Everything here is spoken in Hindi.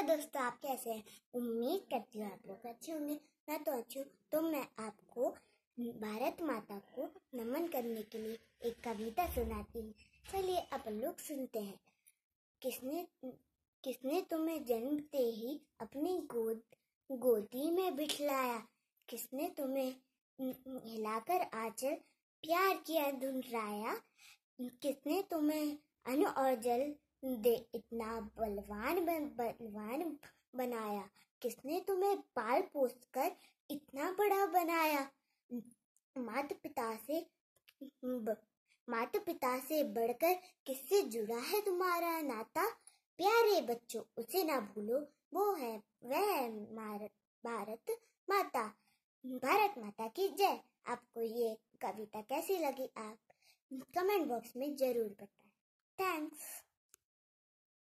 हेलो दोस्तों आप कैसे हैं उम्मीद करती हूँ आप लोग अच्छे होंगे मैं तो अच्छी हूँ तो मैं आपको भारत माता को नमन करने के लिए एक कविता सुनाती हूँ चलिए अपन लोग सुनते हैं किसने किसने तुम्हें जन्मते ही अपनी गोद गोदी में बिठलाया किसने तुम्हें हिलाकर आचर प्यार किया धुंधराया किसने तुम्हें अन्न और जल दे इतना बलवान बन, बलवान बनाया किसने तुम्हें पाल पोस कर इतना बड़ा बनाया मात पिता से ब, पिता से बढ़कर किससे जुड़ा है तुम्हारा नाता प्यारे बच्चों उसे ना भूलो वो है वह है भारत माता भारत माता की जय आपको ये कविता कैसी लगी आप कमेंट बॉक्स में जरूर बताएं थैंक्स